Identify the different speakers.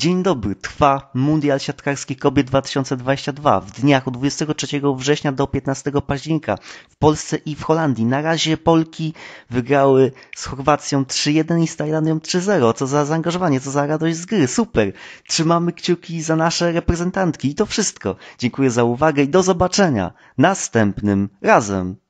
Speaker 1: Dzień dobry, trwa Mundial Siatkarski Kobiet 2022 w dniach od 23 września do 15 października w Polsce i w Holandii. Na razie Polki wygrały z Chorwacją 3-1 i z Tajlandią 3-0. Co za zaangażowanie, co za radość z gry, super! Trzymamy kciuki za nasze reprezentantki i to wszystko. Dziękuję za uwagę i do zobaczenia następnym razem.